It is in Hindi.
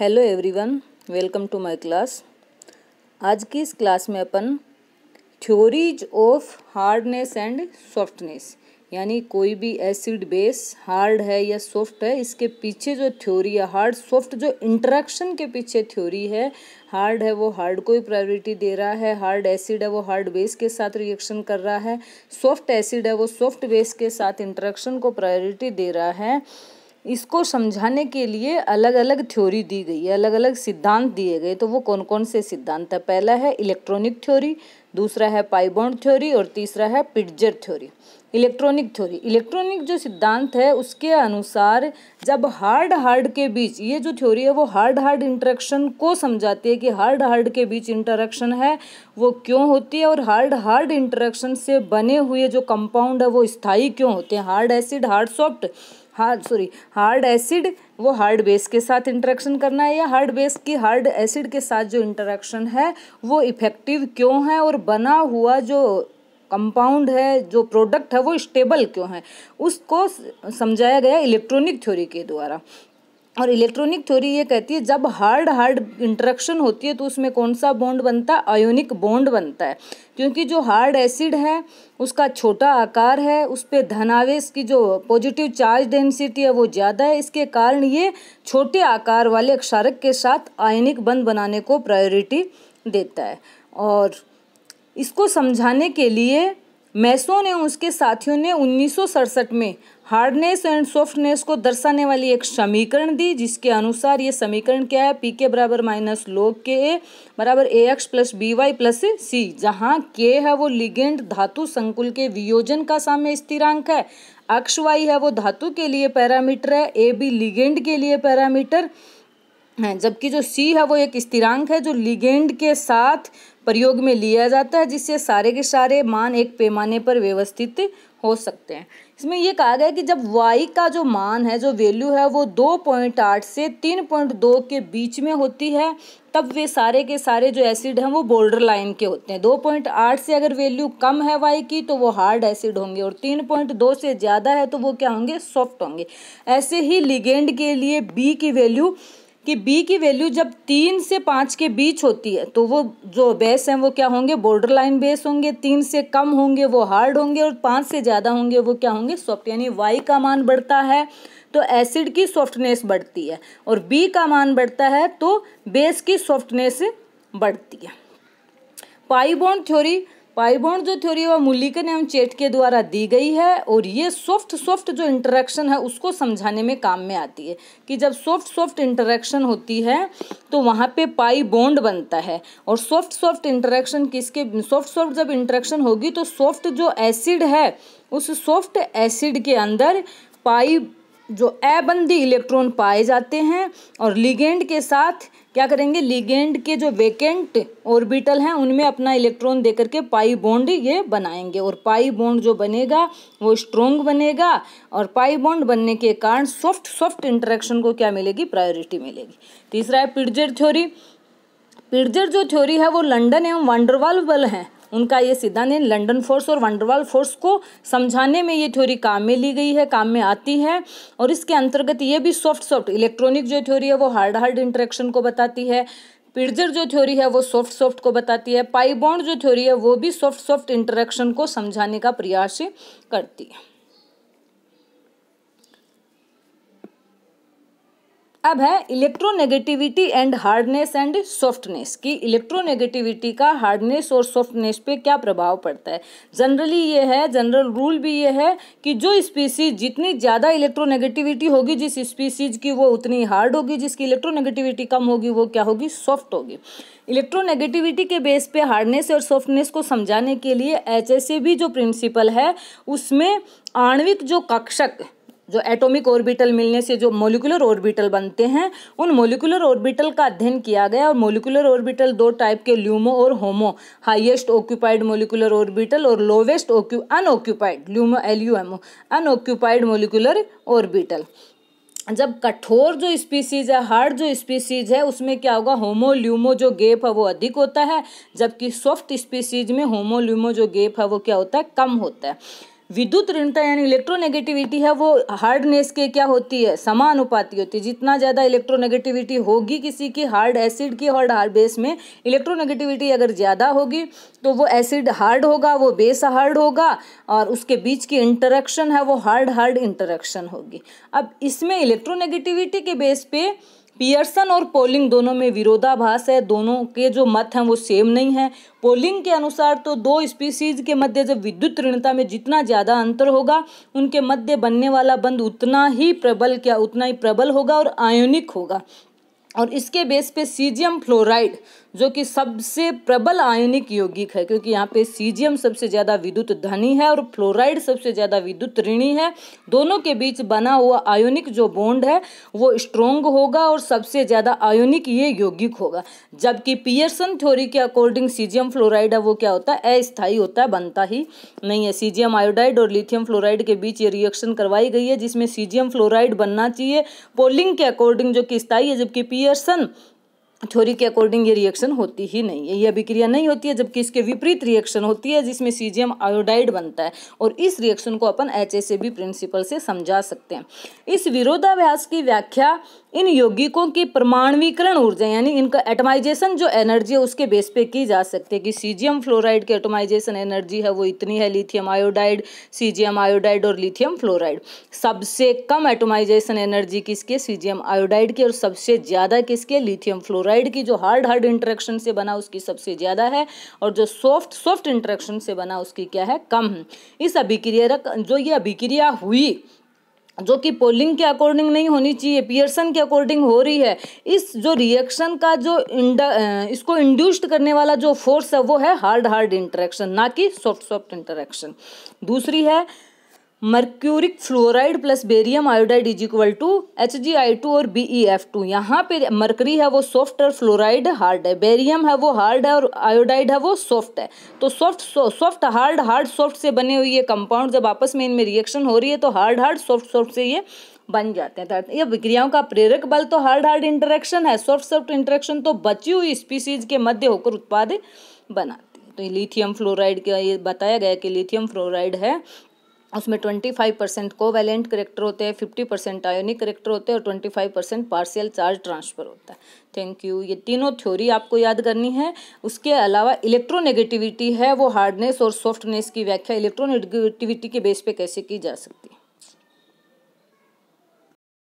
hello everyone welcome to my class आज की इस क्लास में अपन theories of hardness and softness यानी कोई भी एसिड बेस हार्ड है या सॉफ्ट है इसके पीछे जो थ्योरी है हार्ड सॉफ्ट जो इंट्रैक्शन के पीछे थ्योरी है हार्ड है वो हार्ड को ही प्रायोरिटी दे रहा है हार्ड एसिड है वो हार्ड बेस के साथ रिएक्शन कर रहा है सॉफ्ट एसिड है वो सॉफ्ट बेस के साथ इंट्रैक्शन को प्रायोरिटी दे रहा है इसको समझाने के लिए अलग अलग थ्योरी दी गई है अलग अलग सिद्धांत दिए गए तो वो कौन कौन से सिद्धांत है पहला है इलेक्ट्रॉनिक थ्योरी दूसरा है पाइबॉन्ड थ्योरी और तीसरा है Pitzer theory electronic theory electronic जो सिद्धांत है उसके अनुसार जब हार्ड हार्ड के बीच ये जो थ्योरी है वो हार्ड हार्ड इंटरेक्शन को समझाती है कि हार्ड हार्ड के बीच इंटरेक्शन है वो क्यों होती है और हार्ड हार्ड इंटरेक्शन से बने हुए जो कंपाउंड है वो स्थाई क्यों होते हैं hard acid hard soft hard sorry hard acid वो हार्ड बेस के साथ इंटरेक्शन करना है या हार्ड बेस की हार्ड एसिड के साथ जो इंटरेक्शन है वो इफेक्टिव क्यों है और बना हुआ जो कंपाउंड है जो प्रोडक्ट है वो स्टेबल क्यों है उसको समझाया गया इलेक्ट्रॉनिक थ्योरी के द्वारा और इलेक्ट्रॉनिक थ्योरी ये कहती है जब हार्ड हार्ड इंटरेक्शन होती है तो उसमें कौन सा बॉन्ड बनता है आयोनिक बॉन्ड बनता है क्योंकि जो हार्ड एसिड है उसका छोटा आकार है उस पर धनावेश की जो पॉजिटिव चार्ज डेंसिटी है वो ज़्यादा है इसके कारण ये छोटे आकार वाले क्षारक के साथ आयनिक बंद बनाने को प्रायोरिटी देता है और इसको समझाने के लिए मैसो ने उसके साथियों ने उन्नीस में हार्डनेस एंड सॉफ्टनेस को दर्शाने वाली एक समीकरण दी जिसके अनुसार ये समीकरण क्या है पी के बराबर माइनस लोग के ए बराबर A X plus B Y plus C जहाँ के है वो लिगेंड धातु संकुल के वियोजन का साम्य स्थिरांक है अक्ष वाई है वो धातु के लिए पैरामीटर है ए बी लिगेंड के लिए पैरामीटर हैं जबकि जो सी है वो एक स्थिरांक है जो लिगेंड के साथ प्रयोग में लिया जाता है जिससे सारे के सारे मान एक पैमाने पर व्यवस्थित हो सकते हैं इसमें यह कहा गया कि जब वाई का जो मान है जो वैल्यू है वो दो पॉइंट आठ से तीन पॉइंट दो के बीच में होती है तब वे सारे के सारे जो एसिड हैं वो बॉर्डर लाइन के होते हैं दो पॉइंट आठ से अगर वैल्यू कम है वाई की तो वो हार्ड एसिड होंगे और तीन पॉइंट दो से ज़्यादा है तो वो क्या होंगे सॉफ्ट होंगे ऐसे ही लिगेंड के लिए बी की वैल्यू कि बी की वैल्यू जब तीन से पाँच के बीच होती है तो वो जो बेस हैं वो क्या होंगे बॉर्डर लाइन बेस होंगे तीन से कम होंगे वो हार्ड होंगे और पाँच से ज़्यादा होंगे वो क्या होंगे सॉफ्ट यानी वाई का मान बढ़ता है तो एसिड की सॉफ्टनेस बढ़ती है और बी का मान बढ़ता है तो बेस की सॉफ्टनेस बढ़ती है पाई बॉन्ड थ्योरी पाइबोन जो थ्योरी है वो मुल्लिकन एवं चेट के द्वारा दी गई है और ये सॉफ्ट सॉफ्ट जो इंटरेक्शन है उसको समझाने में काम में आती है कि जब सॉफ्ट सॉफ्ट इंटरेक्शन होती है तो वहाँ पे पाई बॉन्ड बनता है और सॉफ्ट सॉफ्ट इंटरेक्शन किसके सॉफ्ट सॉफ्ट जब इंटरेक्शन होगी तो सॉफ्ट जो एसिड है उस सॉफ्ट एसिड के अंदर पाई जो अबंदी इलेक्ट्रॉन पाए जाते हैं और लिगेंड के साथ क्या करेंगे लिगेंड के जो वेकेंट ऑर्बिटल हैं उनमें अपना इलेक्ट्रॉन दे करके पाई बॉन्ड ये बनाएंगे और पाई बॉन्ड जो बनेगा वो स्ट्रोंग बनेगा और पाई बॉन्ड बनने के कारण सॉफ्ट सॉफ्ट इंटरेक्शन को क्या मिलेगी प्रायोरिटी मिलेगी तीसरा है पिडजेड थ्योरी पिडजेड जो थ्योरी है वो लंडन एवं वंडरवाल वल हैं उनका ये सिद्धांत है लंडन फोर्स और वंडरवाल फोर्स को समझाने में ये थ्योरी काम में ली गई है काम में आती है और इसके अंतर्गत ये भी सॉफ्ट सॉफ्ट इलेक्ट्रॉनिक जो थ्योरी है वो हार्ड हार्ड इंटरेक्शन को बताती है पिर्जर जो थ्योरी है वो सॉफ्ट सॉफ्ट को बताती है पाइबॉन्ड जो थ्योरी है वो भी सॉफ्ट सॉफ्ट इंटरेक्शन को समझाने का प्रयास करती है अब है electronegativity and hardness and softness की इलेक्ट्रोनेगेटिविटी का हार्डनेस और सॉफ्टनेस पे क्या प्रभाव पड़ता है जनरली ये है जनरल रूल भी ये है कि जो स्पीसीज जितनी ज़्यादा इलेक्ट्रोनेगेटिविटी होगी जिस स्पीसीज की वो उतनी हार्ड होगी जिसकी इलेक्ट्रोनेगेटिविटी कम होगी वो क्या होगी सॉफ्ट होगी इलेक्ट्रोनेगेटिविटी के बेस पे हार्डनेस और सॉफ्टनेस को समझाने के लिए एच भी जो प्रिंसिपल है उसमें आणविक जो कक्षक जो एटॉमिक ऑर्बिटल मिलने से जो मोलिकुलर ऑर्बिटल बनते हैं उन मोलिकुलर ऑर्बिटल का अध्ययन किया गया और मोलिकुलर ऑर्बिटल दो टाइप के ल्यूमो और HOMO highest occupied molecular orbital और lowest occu unoccupied LUMO L U M unoccupied molecular orbital जब कठोर जो स्पीसीज है हार्ड जो स्पीसीज है उसमें क्या होगा होमोल्यूमो जो गेप है वो अधिक होता है जबकि सॉफ्ट स्पीसीज में होमोल्यूमो जो गेप है वो क्या होता है कम होता है विद्युत ऋणता यानी इलेक्ट्रोनेगेटिविटी है वो हार्डनेस के क्या होती है समानुपाती होती है जितना ज़्यादा इलेक्ट्रोनेगेटिविटी होगी किसी की हार्ड एसिड की हार्ड हार्ड बेस में इलेक्ट्रोनेगेटिविटी अगर ज़्यादा होगी तो वो एसिड हार्ड होगा वो बेस हार्ड होगा और उसके बीच की इंटरेक्शन है वो हार्ड हार्ड इंटरेक्शन होगी अब इसमें इलेक्ट्रोनेगेटिविटी के बेस पर पियर्सन और पोलिंग दोनों में विरोधाभास है दोनों के जो मत हैं वो सेम नहीं है पोलिंग के अनुसार तो दो स्पीसीज के मध्य जब विद्युत ऋणता में जितना ज़्यादा अंतर होगा उनके मध्य बनने वाला बंद उतना ही प्रबल क्या उतना ही प्रबल होगा और आयोनिक होगा और इसके बेस पे सीजियम फ्लोराइड जो कि सबसे प्रबल आयनिक यौगिक है क्योंकि यहाँ पे सीजियम सबसे ज़्यादा विद्युत धनी है और फ्लोराइड सबसे ज़्यादा विद्युत ऋणी है दोनों के बीच बना हुआ आयोनिक जो बॉन्ड है वो स्ट्रोंग होगा और सबसे ज़्यादा आयोनिक ये यौगिक होगा जबकि पियर्सन थ्योरी के अकॉर्डिंग सीजियम फ्लोराइड है वो क्या होता है अस्थायी होता है बनता ही नहीं है सीजियम आयोडाइड और लिथियम फ्लोराइड के बीच ये रिएक्शन करवाई गई है जिसमें सीजियम फ्लोराइड बनना चाहिए पोलिंग के अकॉर्डिंग जो कि स्थायी है जबकि पियर रिएक्शन थ्योरी के अकॉर्डिंग ये रिएक्शन होती ही नहीं है ये अभिक्रिया नहीं होती है जबकि इसके विपरीत रिएक्शन होती है जिसमें सीजियम आयोडाइड बनता है और इस रिएक्शन को अपन एच प्रिंसिपल से समझा सकते हैं इस विरोधाभ्यास की व्याख्या इन यौगिकों की परमाणवीकरण ऊर्जा यानी इनका एटमाइजेशन जो एनर्जी है उसके बेस पे की जा सकती है कि सीजियम फ्लोराइड की एटमाइजेशन एनर्जी है वो इतनी है लिथियम आयोडाइड सीजियम आयोडाइड और लिथियम फ्लोराइड सबसे कम एटमाइजेशन एनर्जी किसकी है सीजियम आयोडाइड की और सबसे ज़्यादा किसकी है लिथियम फ्लोराइड की जो हार्ड हार्ड इंट्रैक्शन से बना उसकी सबसे ज़्यादा है और जो सॉफ्ट सॉफ्ट इंट्रैक्शन से बना उसकी क्या है कम इस अभिक्रिया जो ये अभिक्रिया हुई जो कि पोलिंग के अकॉर्डिंग नहीं होनी चाहिए पियर्सन के अकॉर्डिंग हो रही है इस जो रिएक्शन का जो इंडा इसको इंड्यूस्ड करने वाला जो फोर्स है वो है हार्ड हार्ड इंटरेक्शन ना कि सॉफ्ट सॉफ्ट इंटरेक्शन दूसरी है mercuric fluoride plus barium iodide is equal to H G I two और बी ई एफ टू यहाँ पे मर्करी है वो सॉफ्ट और फ्लोराइड हार्ड है बेरियम है वो हार्ड है और आयोडाइड है वो सॉफ्ट है तो soft soft hard hard soft से बने हुए ये कंपाउंड जब आपस में इनमें रिएक्शन हो रही है तो हार्ड हार्ड सॉफ्ट सॉफ्ट से ये बन जाते हैं तो ये विक्रियाओं का प्रेरक बल तो हार्ड हार्ड इंटरेक्शन है सॉफ्ट सॉफ्ट इंटरेक्शन तो बची हुई स्पीसीज के मध्य होकर उत्पाद बनाती है तो लिथियम फ्लोराइड का ये बताया गया कि लिथियम फ्लोराइड है उसमें twenty five percent valent character होते हैं फिफ्टी परसेंट आयोनिक करेक्टर होते हैं और twenty five percent partial charge transfer होता है थैंक यू ये तीनों थ्योरी आपको याद करनी है उसके अलावा इलेक्ट्रोनेगेटिविटी है वो हार्डनेस और सॉफ्टनेस की व्याख्या इलेक्ट्रोनेगेटिविटी के बेस पे कैसे की जा सकती है